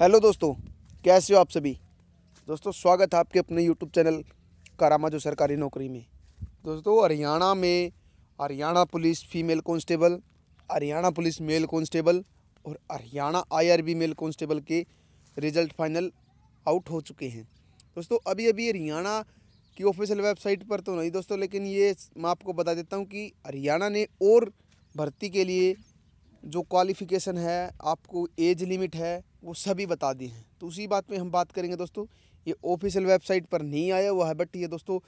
hello दोस्तों कैसे हो आप सभी दोस्तों स्वागत है आपके अपने यूट्यूब चैनल करामा जो सरकारी नौकरी में दोस्तों हरियाणा में Haryana police female constable Haryana police male constable और हरियाणा आईआरबी मेल कांस्टेबल के रिजल्ट फाइनल आउट हो चुके हैं दोस्तों अभी अभी हरियाणा की ऑफिशियल वेबसाइट पर तो नहीं दोस्तों लेकिन ये मैं आपको बता देता हूँ कि हरियाणा ने और भर्ती के लिए जो क्वालिफ़िकेशन है आपको एज लिमिट है वो सभी बता दिए हैं तो उसी बात में हम बात करेंगे दोस्तों ये ऑफिशियल वेबसाइट पर नहीं आया हुआ है बट ये दोस्तों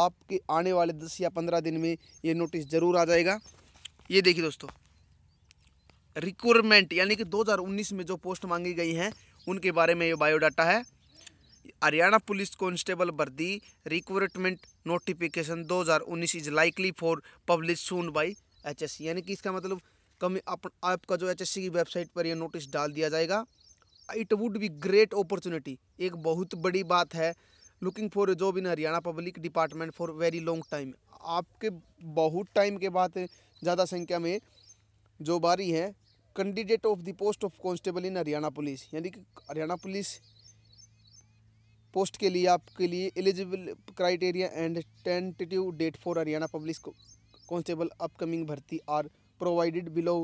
आपके आने वाले दस या पंद्रह दिन में ये नोटिस ज़रूर आ जाएगा ये देखिए दोस्तों रिक्वायरमेंट यानी कि 2019 में जो पोस्ट मांगी गई हैं उनके बारे में ये बायोडाटा है हरियाणा पुलिस कांस्टेबल वर्दी recruitment notification 2019 is likely for publish soon by HSC यानी कि इसका मतलब कम आप, आपका जो एचएससी की वेबसाइट पर यह नोटिस डाल दिया जाएगा it would be great opportunity एक बहुत बड़ी बात है looking for job in Haryana public department for very long time आपके बहुत टाइम के बाद ज़्यादा संख्या में जो बारी है candidate of the post of constable in Haryana police यानी कि हरियाणा पुलिस पोस्ट के लिए आपके लिए eligible criteria and tentative date for Haryana public constable upcoming भर्ती are provided below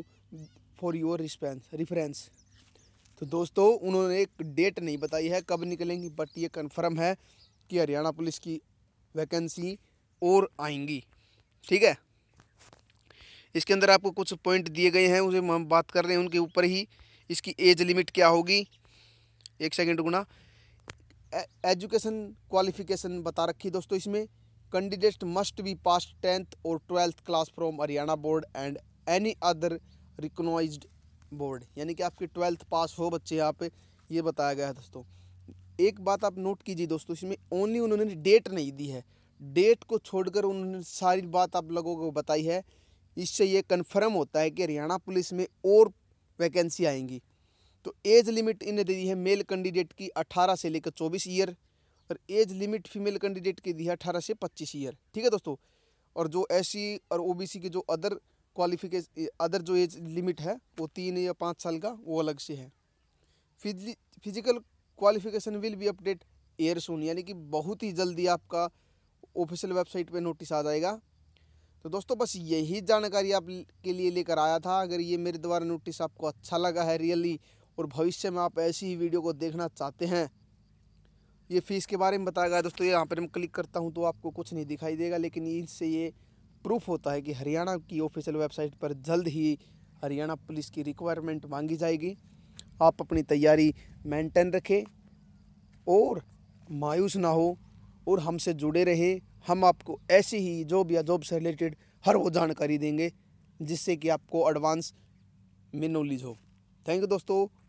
for your response reference तो दोस्तों उन्होंने एक डेट नहीं बताई है कब निकलेंगी बट ये कन्फर्म है कि हरियाणा पुलिस की वैकेंसी और आएंगी ठीक है इसके अंदर आपको कुछ पॉइंट दिए गए हैं उसे हम बात कर रहे हैं उनके ऊपर ही इसकी एज लिमिट क्या होगी एक सेकंड गुना एजुकेशन क्वालिफिकेशन बता रखी दोस्तों इसमें candidate must be pass tenth और twelfth class from Haryana board and any other recognise board यानी कि आपके ट्वेल्थ पास हो बच्चे यहाँ पे ये बताया गया है दोस्तों एक बात आप नोट कीजिए दोस्तों इसमें ओनली उन्होंने डेट नहीं दी है डेट को छोड़कर उन्होंने सारी बात आप लोगों को बताई है इससे ये कन्फर्म होता है कि हरियाणा पुलिस में और वैकेंसी आएंगी तो एज लिमिट इन्हें दे दी है मेल कैंडिडेट की अठारह से लेकर चौबीस ईयर और एज लिमिट फीमेल कैंडिडेट की दी है अट्ठारह से पच्चीस ईयर ठीक है दोस्तों और जो एस और ओ के जो अदर क्वालिफिकेशन अदर जो एज लिमिट है वो तीन या पाँच साल का वो अलग से है physical qualification will be update here soon यानी कि बहुत ही जल्दी आपका ऑफिशियल वेबसाइट पे नोटिस आ जाएगा तो दोस्तों बस यही जानकारी आप के लिए लेकर आया था अगर ये मेरे द्वारा नोटिस आपको अच्छा लगा है रियली और भविष्य में आप ऐसी ही वीडियो को देखना चाहते हैं ये फीस के बारे में बताया गया दोस्तों यहाँ पर मैं क्लिक करता हूँ तो आपको कुछ नहीं दिखाई देगा लेकिन इससे ये प्रूफ होता है कि हरियाणा की ऑफिशियल वेबसाइट पर जल्द ही हरियाणा पुलिस की रिक्वायरमेंट मांगी जाएगी आप अपनी तैयारी मेंटेन रखें और मायूस ना हो और हमसे जुड़े रहें हम आपको ऐसी ही जॉब या जॉब से रिलेटेड हर वो जानकारी देंगे जिससे कि आपको एडवांस में नॉलेज हो थैंक यू दोस्तों